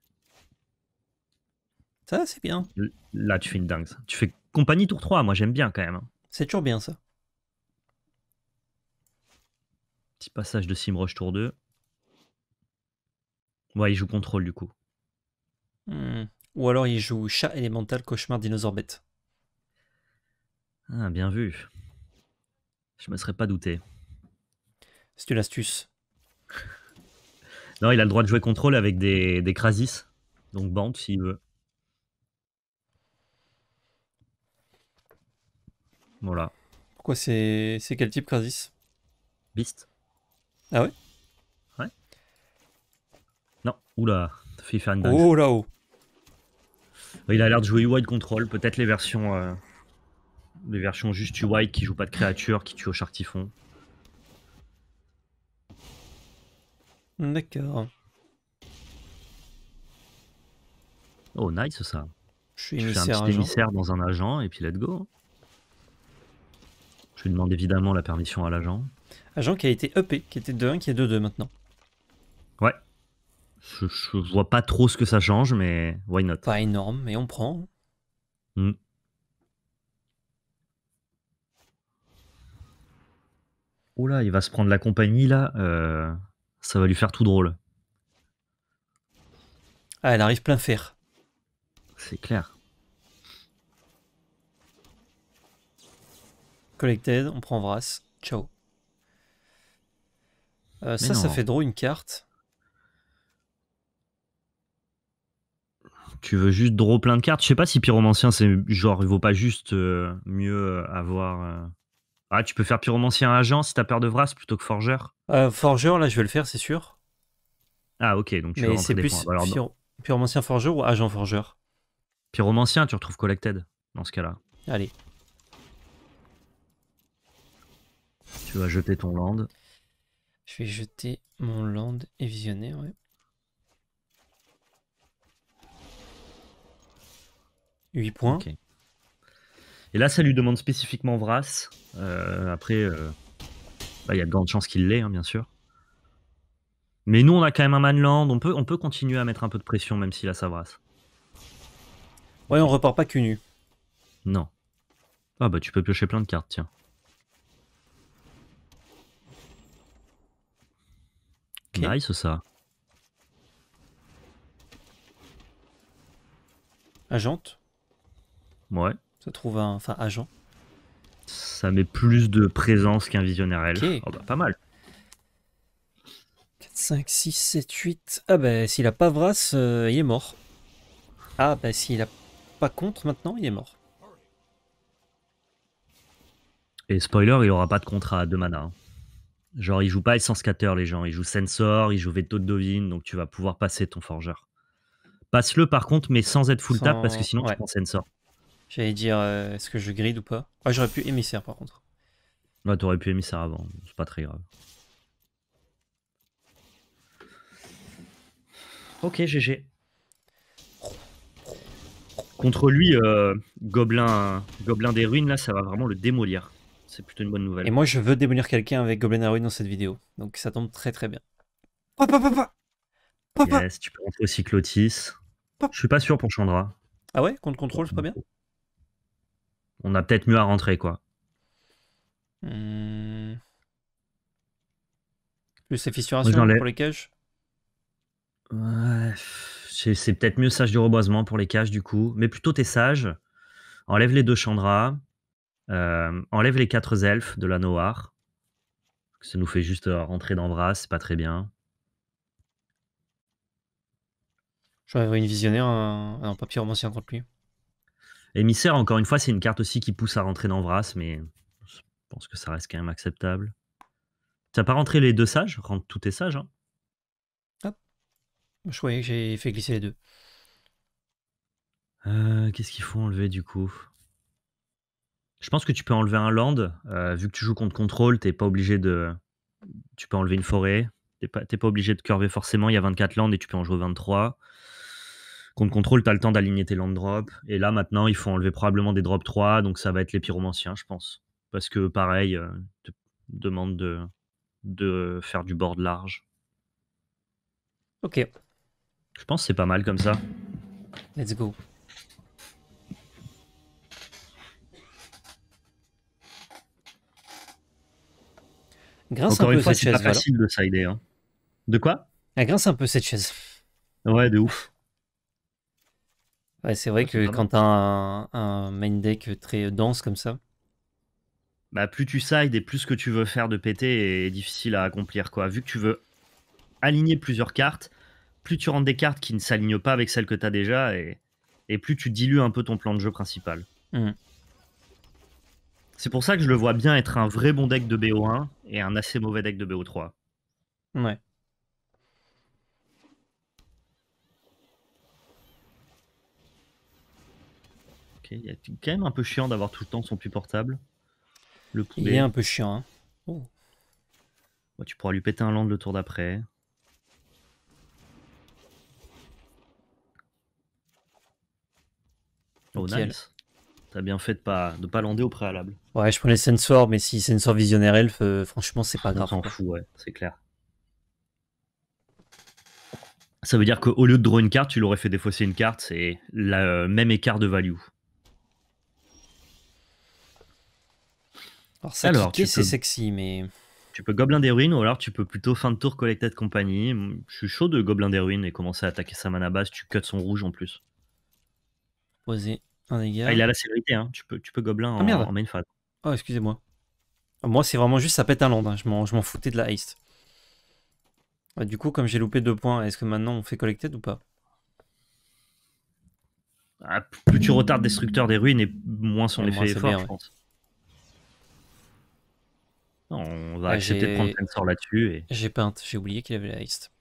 Ça, c'est bien. Là, tu fais une dingue. Tu fais compagnie tour 3, moi j'aime bien quand même. Hein. C'est toujours bien ça. Petit passage de Simroche tour 2. Ouais, il joue contrôle du coup. Hmm. Ou alors il joue chat élémental, cauchemar, dinosaure bête. Ah, bien vu. Je me serais pas douté. C'est une astuce. non, il a le droit de jouer contrôle avec des, des Krasis. Donc bande s'il veut. Voilà. Pourquoi c'est quel type Krasis Beast. Ah ouais Ouais. Non, oula, t'as faire Oh là-haut oh. Il a l'air de jouer U-Wide Control, peut-être les versions. Euh, les versions juste wide qui jouent pas de créatures, qui tuent au chartifon. D'accord. Oh, nice ça. Je suis, un petit émissaire dans un agent et puis let's go. Hein. Je lui demande évidemment la permission à l'agent. Agent qui a été upé, qui était de 1 qui est de 2 maintenant. Ouais. Je, vois pas trop ce que ça change, mais why not Pas énorme, mais on prend. Oula, hmm. Oh là, il va se prendre la compagnie là. Euh, ça va lui faire tout drôle. Ah, elle arrive plein fer. C'est clair. Collected, on prend Vras. Ciao. Euh, ça, ça fait draw une carte. Tu veux juste draw plein de cartes Je sais pas si Pyromancien, c'est genre, il vaut pas juste euh, mieux euh, avoir. Ah, tu peux faire Pyromancien agent si t'as peur de Vras plutôt que Forgeur Forger, là, je vais le faire, c'est sûr. Ah, ok, donc tu Mais c'est plus bah, Pyromancien forger ou Agent forger. Pyromancien, tu retrouves Collected dans ce cas-là. Allez. Tu vas jeter ton land. Je vais jeter mon land et visionner, 8 points. Et là, ça lui demande spécifiquement Vras. Euh, après, euh, bah, il y a de grandes chances qu'il l'ait, hein, bien sûr. Mais nous, on a quand même un Manland. On peut, on peut continuer à mettre un peu de pression, même s'il a sa Vras. Ouais, on repart pas qu'une nu. Non. Ah bah tu peux piocher plein de cartes, tiens. Nice ça. Agente Ouais. Ça trouve un. Enfin, agent. Ça met plus de présence qu'un visionnaire L. oh bah, pas mal. 4, 5, 6, 7, 8. Ah bah, s'il a pas Vras, euh, il est mort. Ah bah, s'il a pas contre maintenant, il est mort. Et spoiler, il aura pas de contre à 2 mana. Hein. Genre, il joue pas Essence Cutter, les gens. Il joue Sensor, il joue Veto de devine donc tu vas pouvoir passer ton forgeur. Passe-le par contre, mais sans être full tap, parce que sinon tu prends Sensor. J'allais dire, euh, est-ce que je grid ou pas ah, j'aurais pu émissaire par contre. Ouais, t'aurais pu émissaire avant, c'est pas très grave. Ok, GG. Contre lui, euh, Gobelin, Gobelin des Ruines, là, ça va vraiment le démolir. C'est plutôt une bonne nouvelle. Et moi, je veux démolir quelqu'un avec Goblin Arrow dans cette vidéo. Donc ça tombe très très bien. Papa, papa Yes, tu peux rentrer aussi Clotis. Je suis pas sûr pour Chandra. Ah ouais Contre contrôle, c'est pas bien On a peut-être mieux à rentrer, quoi. Plus hmm. les fissuration pour les cages Ouais, c'est peut-être mieux sage du reboisement pour les cages, du coup. Mais plutôt t'es sage. Enlève les deux Chandra. Euh, enlève les quatre elfes de la Noire. Ça nous fait juste euh, rentrer dans Vras, c'est pas très bien. J'aurais une visionnaire, un, papier romancier contre lui. Émissaire, encore une fois, c'est une carte aussi qui pousse à rentrer dans Vras, mais je pense que ça reste quand même acceptable. n'as pas rentré les deux sages Rentre tout est sage. Hein. Hop. Je croyais que j'ai fait glisser les deux. Euh, qu'est-ce qu'il faut enlever du coup je pense que tu peux enlever un land. Euh, vu que tu joues contre contrôle, t'es pas obligé de. Tu peux enlever une forêt. Tu pas, pas obligé de curver forcément. Il y a 24 lands et tu peux en jouer 23. Contre contrôle, tu as le temps d'aligner tes land drops. Et là, maintenant, il faut enlever probablement des drops 3. Donc ça va être les pyromanciens, je pense. Parce que pareil, tu euh, te demande de, de faire du board large. Ok. Je pense que c'est pas mal comme ça. Let's go. Grince un cette c'est pas facile de hein. De quoi Elle ah, grince un peu cette chaise. Ouais, de ouf. Ouais, c'est vrai que quand t'as un, main deck très dense comme ça. Bah, plus tu sides et plus ce que tu veux faire de pété est difficile à accomplir. quoi. Vu que tu veux aligner plusieurs cartes, plus tu rentres des cartes qui ne s'alignent pas avec celles que t'as déjà et, plus tu dilues un peu ton plan de jeu principal. Mmh. C'est pour ça que je le vois bien être un vrai bon deck de BO1 et un assez mauvais deck de BO3. Ouais. Ok, il a quand même un peu chiant d'avoir tout le temps son plus portable. Le Il est un peu chiant. Hein. Oh. tu pourras lui péter un land le tour d'après. Oh, nice. T'as bien fait de pas pas lander au préalable. Ouais, je prenais Sensor, mais si Sensor Visionnaire Elf, euh, franchement, c'est pas grave. fous, ouais, c'est clair. Ça veut dire qu'au lieu de draw une carte, tu l'aurais fait défausser une carte, c'est le euh, même écart de value. Alors, ça, c'est sexy, mais. Tu peux Goblin des Ruines ou alors tu peux plutôt fin de tour collecter de compagnie. Je suis chaud de Goblin des Ruines et commencer à attaquer sa mana base. Tu cuts son rouge en plus. Posé. Ah, ah, il a la célérité, hein. tu, peux, tu peux gobelin ah, en, main phase. Oh, excusez-moi. Moi, c'est vraiment juste ça pète un land. Hein. Je m'en foutais de la haste. Bah, du coup, comme j'ai loupé deux points, est-ce que maintenant on fait collected ou pas Plus tu retardes destructeur des ruines et moins son effet est, fort, je pense. on va accepter de prendre sort là-dessus. Et... J'ai peint, j'ai oublié qu'il avait la haste.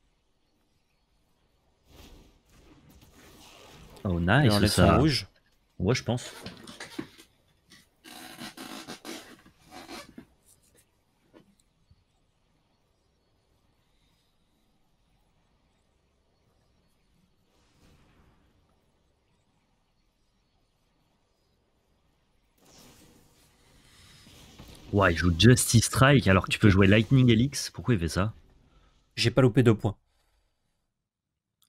Oh nice, ça. rouge. Ouais, je pense. Ouais, il joue Justice Strike alors que tu peux jouer Lightning Elix. Pourquoi il fait ça J'ai pas loupé deux points.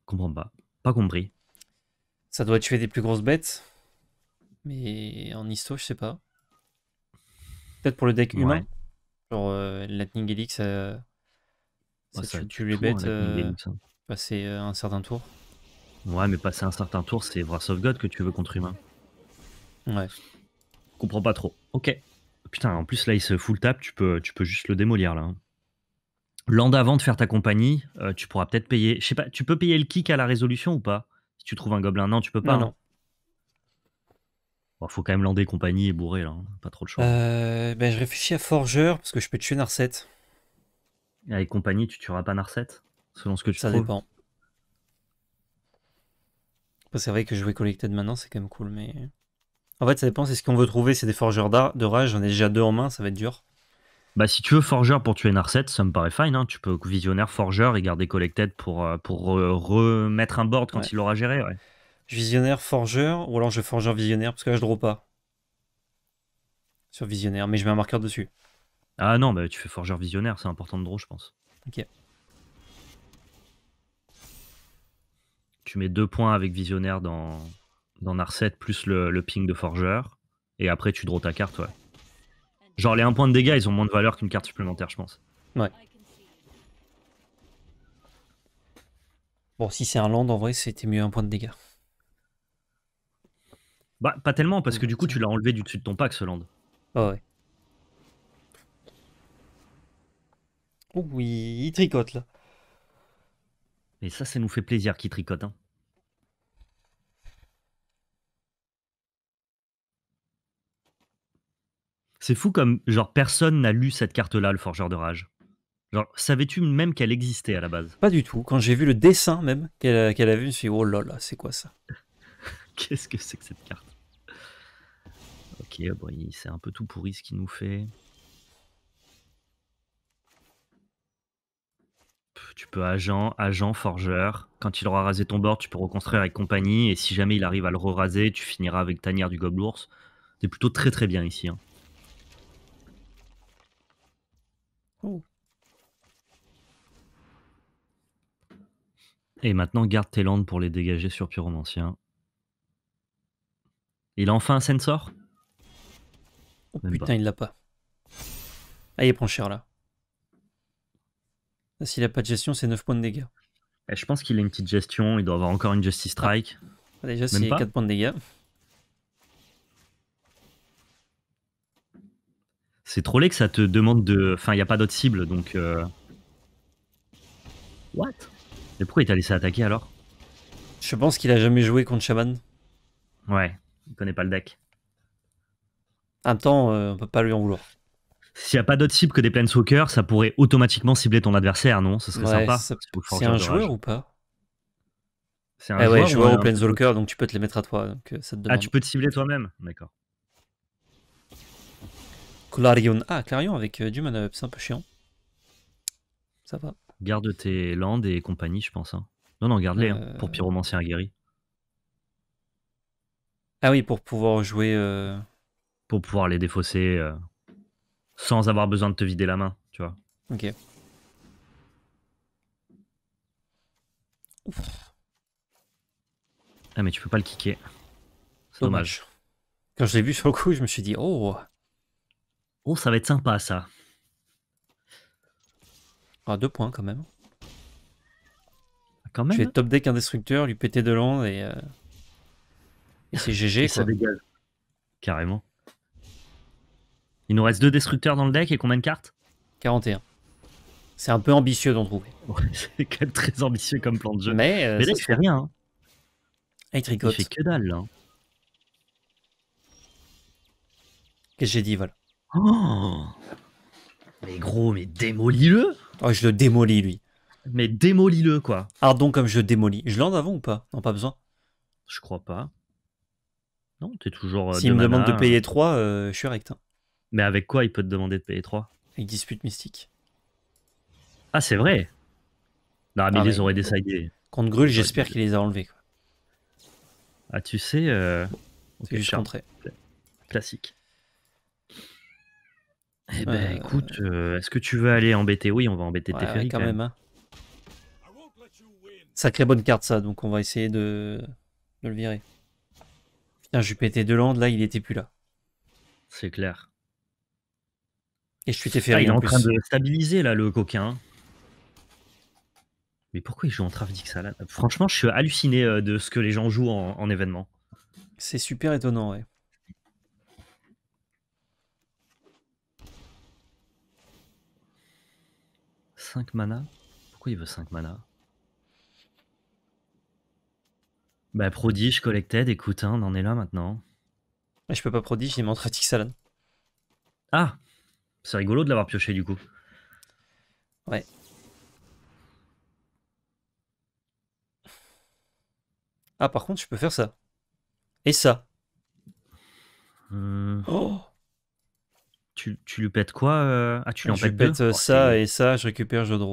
Comprends pas. Pas compris. Ça doit tuer des plus grosses bêtes mais en histo, je sais pas. Peut-être pour le deck humain. Genre euh, Lightning Elix, euh, tu, les bêtes passer euh, hein. bah, un certain tour. Ouais, mais passer un certain tour, c'est Wrath of God que tu veux contre humain. Ouais. Je comprends pas trop. Ok. Putain, en plus là, il se full tap, tu peux, tu peux juste le démolir là. Hein. L'an d'avant de faire ta compagnie, tu pourras peut-être payer. Je sais pas, tu peux payer le kick à la résolution ou pas Si tu trouves un gobelin, non, tu peux pas. non. Hein faut quand même lander compagnie et bourré là, hein. pas trop de choix. Euh, ben, je réfléchis à Forger parce que je peux tuer Narset. Avec compagnie, tu tueras pas Narset Selon ce que tu Ça dépend. C'est vrai que jouer Collected maintenant, c'est quand même cool, mais. En fait, ça dépend, c'est ce qu'on veut trouver, c'est des forgeurs de rage, j'en ai déjà deux en main, ça va être dur. Bah, si tu veux forgeur pour tuer Narset, ça me paraît fine. Hein. Tu peux visionnaire forgeur et garder collected pour, euh, pour remettre un board quand il l'aura géré visionnaire, forgeur, ou alors je forgeur visionnaire, parce que là je draw pas. Sur visionnaire, mais je mets un marqueur dessus. Ah non, bah tu fais forgeur visionnaire, c'est important de draw, je pense. Ok. Tu mets deux points avec visionnaire dans, dans Narset, plus le, le ping de forgeur, et après tu draws ta carte, ouais. Genre les 1 point de dégâts, ils ont moins de valeur qu'une carte supplémentaire, je pense. Ouais. Bon, si c'est un land, en vrai, c'était mieux un point de dégâts. Bah, pas tellement, parce que du coup, tu l'as enlevé du dessus de ton pack, ce land. Ah ouais. Oh oui, il tricote là. Et ça, ça nous fait plaisir qu'il tricote. Hein. C'est fou comme, genre, personne n'a lu cette carte-là, le Forgeur de Rage. Genre, savais-tu même qu'elle existait à la base Pas du tout. Quand j'ai vu le dessin même qu'elle a vu, je me suis dit, oh là là, c'est quoi ça Qu'est-ce que c'est que cette carte Ok, c'est un peu tout pourri ce qu'il nous fait. Tu peux agent, agent, forgeur. Quand il aura rasé ton bord, tu peux reconstruire avec compagnie. Et si jamais il arrive à le re-raser, tu finiras avec tanière du gobelours. C'est plutôt très très bien ici. Hein. Et maintenant, garde tes landes pour les dégager sur Pyromancien. Il a enfin un sensor Oh putain, il l'a pas. Ah, il prend cher là. Ah, s'il a pas de gestion, c'est 9 points de dégâts. Eh, je pense qu'il a une petite gestion, il doit avoir encore une Justice ah. Strike. Ah, déjà, c'est 4 points de dégâts. C'est trop laid que ça te demande de. Enfin, il n'y a pas d'autre cible donc. Euh. What Mais pourquoi il t'a laissé attaquer alors Je pense qu'il a jamais joué contre Shaman. Ouais, il connaît pas le deck un temps, euh, on peut pas lui en vouloir. S'il n'y a pas d'autres cible que des Planeswalkers, ça pourrait automatiquement cibler ton adversaire, non Ce serait sympa. C'est un eh joueur ou pas C'est un joueur, ou, donc tu peux te les mettre à toi. Euh, ah, tu peux te cibler toi-même D'accord. Clarion. Ah, Clarion avec euh, du mana c'est un peu chiant. Ça va. Garde tes landes et compagnie, je pense. Hein. Non, non, garde-les hein, pour pour pyromancien aguerri. Ah oui, pour pouvoir jouer pouvoir les défausser euh, sans avoir besoin de te vider la main, tu vois. Ok. Ah, mais tu peux pas le kicker. C'est dommage. Quand je l'ai vu sur le coup, je me suis dit oh. Oh ça va être sympa ça. à ah, deux points quand même. Ah, quand même. Je hein. top deck un destructeur, lui péter de l'onde et, euh, c'est GG Ça dégage. Carrément. Il nous reste deux destructeurs dans le deck et combien de cartes 41. C'est un peu ambitieux d'en trouver. c'est quand même très ambitieux comme plan de jeu. Mais, euh, ça fait rien. Hein. Il fait que dalle, Qu'est-ce que j'ai dit, voilà. Oh mais gros, mais démolis-le oh, Je le démolis, lui. Mais démolis-le, quoi. Ardon comme je le démolis. Je l'en avant ou pas Non, pas besoin. Je crois pas. Non, t'es toujours... Euh, S'il me demande de payer 3, hein. euh, je suis recte. Hein. Mais avec quoi il peut te demander de payer 3 Avec Dispute Mystique. Ah, c'est vrai Non, mais ah les auraient Contre Grul, j'espère qu'il les a enlevés. Ah, tu sais. Euh... peut okay, juste Classique. Eh ben, euh. écoute, euh, est-ce que tu veux aller embêter Oui, on va embêter ouais, quand, même. hein. Sacrée bonne carte, ça, donc on va essayer de, le virer. Putain, j'ai pété deux landes, là, il était plus là. C'est clair. Et je suis ah, il est en, train de stabiliser là, le coquin. Mais pourquoi il joue en Traf Salad Franchement, je suis halluciné euh, de ce que les gens jouent en, événement. C'est super étonnant, ouais. 5 mana Pourquoi il veut 5 mana Bah, prodige, collected, écoute, hein, on en est là maintenant. je peux pas prodige, il est en traffic Ah c'est rigolo de l'avoir pioché du coup. Ouais. Ah, par contre, je peux faire ça. Et ça. Euh, oh tu, lui pètes quoi euh, Ah, tu lui je pète euh, oh, ça et ça, je récupère je de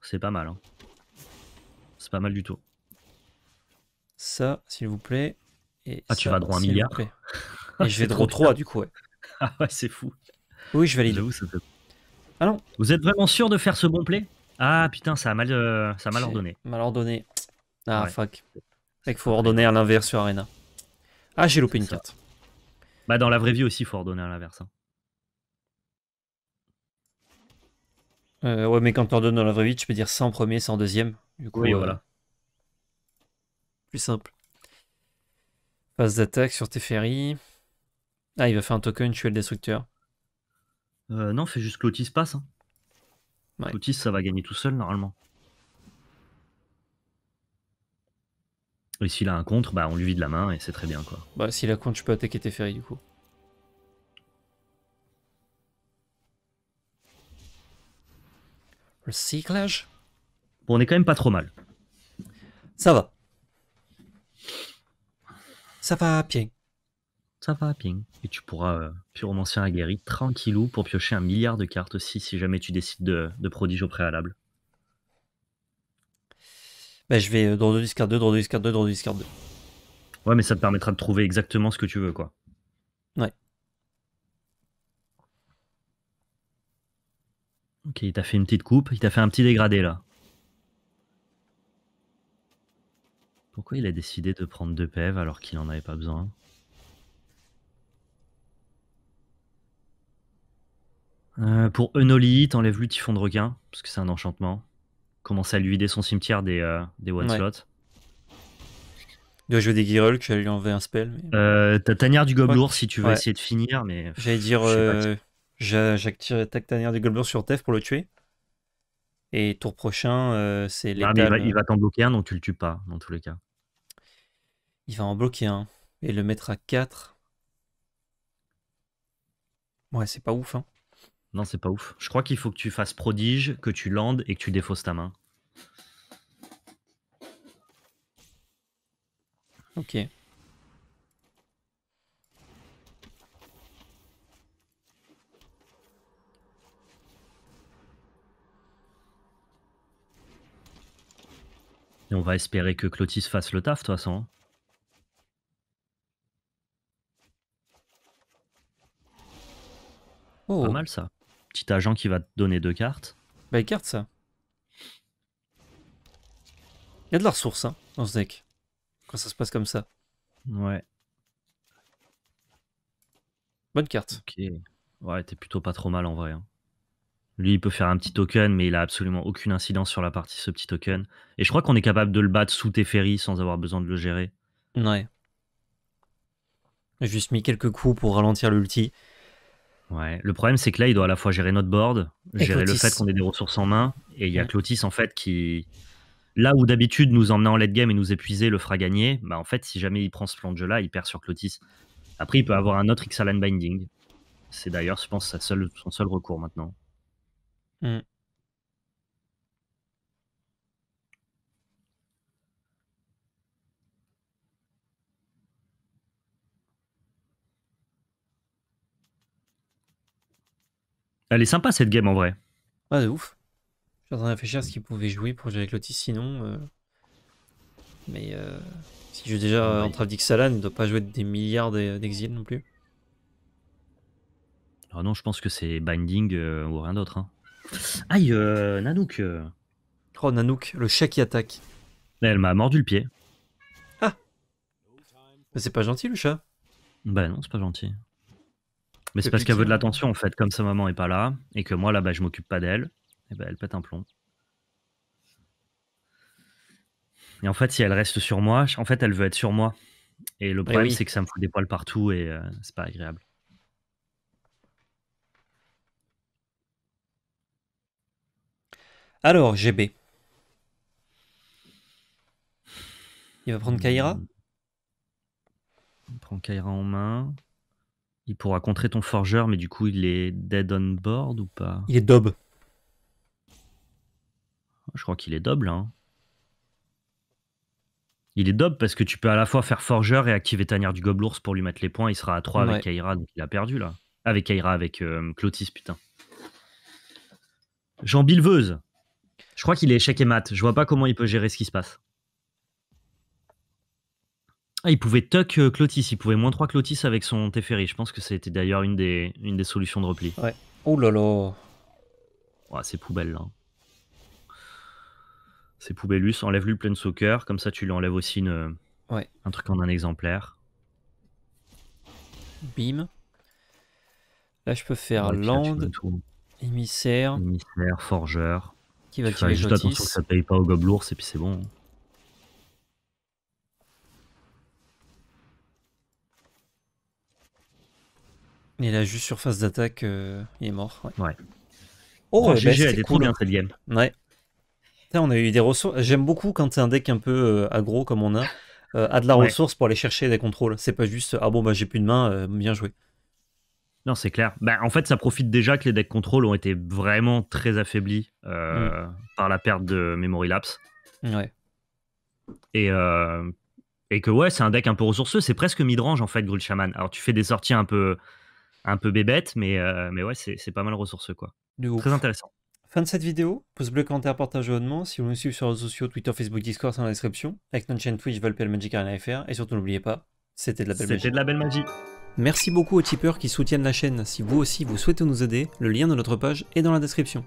C'est pas mal. Hein. C'est pas mal du tout. Ça, s'il vous plaît. Et ah, tu vas droit un milliard. Et je vais droit 3 du coup. Ouais. Ah ouais, c'est fou. Oui, je valide. Vous, ah Vous êtes vraiment sûr de faire ce bon play Ah putain, ça a mal, euh, ça mal ordonné. Mal ordonné. Ah fuck. C'est faut ordonner à l'inverse sur Arena. Ah, j'ai loupé une carte. Bah, dans la vraie vie aussi, il faut ordonner à l'inverse. Hein. Euh, ouais, mais quand tu ordonnes dans la vraie vie, tu peux dire sans en premier, sans en deuxième. Du coup, euh, voilà. Plus simple. Phase d'attaque sur tes Ah, il va faire un token, es le destructeur. Euh, non, fais juste que l'Otis passe. L'Otis, hein. ça va gagner tout seul normalement. Et s'il a un contre, bah, on lui vide la main et c'est très bien. quoi. Bah, s'il a contre, je peux attaquer Teferi du coup. Recyclage Bon, on est quand même pas trop mal. Ça va. Ça va bien ça va ping. Et tu pourras, euh, pyromancien aguerri, tranquillou pour piocher un milliard de cartes aussi si jamais tu décides de, de prodige au préalable. Bah, je vais euh, carte 2 discard 2, dans 2 discard 2, dans 2 discard 2. Ouais, mais ça te permettra de trouver exactement ce que tu veux, quoi. Ouais. Ok, il t'a fait une petite coupe, il t'a fait un petit dégradé là. Pourquoi il a décidé de prendre deux PEV alors qu'il n'en avait pas besoin Euh, pour Unoli, t'enlèves typhon de requin, parce que c'est un enchantement. Commence à lui vider son cimetière des, euh, one slots. Il doit jouer des tu vas lui enlever un spell. T'as euh, Tanière du gobelour si tu veux essayer de finir, mais. J'allais dire. J'active Tanière du gobelour sur Tef pour le tuer. Et tour prochain, c'est les. Ah, il va, va t'en bloquer un, donc tu le tues pas, dans tous les cas. Il va en bloquer un et le mettre à 4. Ouais, c'est pas ouf, hein. Non, c'est pas ouf. Je crois qu'il faut que tu fasses prodige, que tu landes et que tu défausses ta main. Ok. Et on va espérer que Clotis fasse le taf, de toute façon. Hein. Oh. Pas mal ça petit agent qui va te donner deux cartes. Bah, il carte ça. Il y a de la ressource hein, dans ce deck. Quand ça se passe comme ça. Ouais. Bonne carte. Ok. Ouais, t'es plutôt pas trop mal en vrai. Hein. Lui, il peut faire un petit token, mais il a absolument aucune incidence sur la partie, ce petit token. Et je crois qu'on est capable de le battre sous Teferi sans avoir besoin de le gérer. Ouais. J'ai juste mis quelques coups pour ralentir l'ulti. Le problème, c'est que là, il doit à la fois gérer notre board, gérer le fait qu'on ait des ressources en main, et il y a Clotis, en fait, qui. Là où d'habitude nous emmener en late game et nous épuiser le fera gagner, bah en fait, si jamais il prend ce plan de jeu-là, il perd sur Clotis. Après, il peut avoir un autre Xalan Binding. C'est d'ailleurs, je pense, sa seule, son seul recours maintenant. Mm. Elle est sympa cette game en vrai. Ouais, de ouf. Je en train de réfléchir à ce qu'il pouvait jouer pour jouer avec sinon. Euh, mais euh, si je joue déjà en travail Salan, ne doit pas jouer des milliards d'exil non plus. Alors ah non, je pense que c'est Binding euh, ou rien d'autre. Hein. Aïe, Nanook Oh, Nanook, le chat qui attaque. Elle m'a mordu le pied. Ah Mais c'est pas gentil le chat Bah non, c'est pas gentil. Mais c'est parce qu'elle veut de l'attention en fait. Comme sa maman est pas là et que moi là bas je m'occupe pas d'elle, et ben elle pète un plomb. Et en fait, si elle reste sur moi, en fait, elle veut être sur moi. Et le eh problème, c'est que ça me fout des poils partout et euh, c'est pas agréable. Alors, GB. Il va prendre Kaira hmm. Il prend Kaira en main. Il pourra contrer ton forgeur, mais du coup, il est dead on board ou pas Il est dob. Je crois qu'il est dob, là. Hein. Il est dob parce que tu peux à la fois faire forgeur et activer Tanière du gobelours pour lui mettre les points. Il sera à 3 avec Kaira, donc il a perdu là. Avec Kaira, avec euh, Clotis, putain. Jean Bilveuse. Je crois qu'il est échec et mat. Je vois pas comment il peut gérer ce qui se passe. Ah, il pouvait tuck euh, Clotis, il pouvait moins 3 Clotis avec son Teferi. Je pense que c'était d'ailleurs une des, une des solutions de repli. Ouais. Oh là là. c'est poubelle là. Hein. C'est poubellus. Enlève-lui plein de soccer, comme ça tu lui enlèves aussi une, euh, un truc en un exemplaire. Bim. Là, je peux faire land, émissaire. Émissaire, forgeur. Qui va tirer Juste attention que ça paye pas au gobelours et puis c'est bon. Hein. Il a juste surface d'attaque, il euh, est mort. Ouais. Oh, j'ai GG, trop bien cette game. Ouais. on a eu des ressources. J'aime beaucoup quand c'est un deck un peu euh, agro, comme on a, euh, a de la ressource pour aller chercher des contrôles. C'est pas juste ah bon bah j'ai plus de main, bien joué. Non, c'est clair. Bah, en fait, ça profite déjà que les decks contrôles ont été vraiment très affaiblis mm. par la perte de Memory Lapse. Ouais. Et et que ouais, c'est un deck un peu ressourceux, c'est presque midrange en fait, Grulchaman. Shaman. Alors tu fais des sorties un peu, un peu bébête, mais, euh, mais ouais, c'est pas mal ressourceux, quoi. Très intéressant. Fin de cette vidéo, pouce bleu, commentaire, partage abonnement, Si vous nous suivez sur les réseaux sociaux, Twitter, Facebook, Discord, c'est dans la description. Avec notre chaîne Twitch, FR Et surtout, n'oubliez pas, c'était de la belle magie. C'était de la belle magie. Merci beaucoup aux tipeurs qui soutiennent la chaîne. Si vous aussi vous souhaitez nous aider, le lien de notre page est dans la description.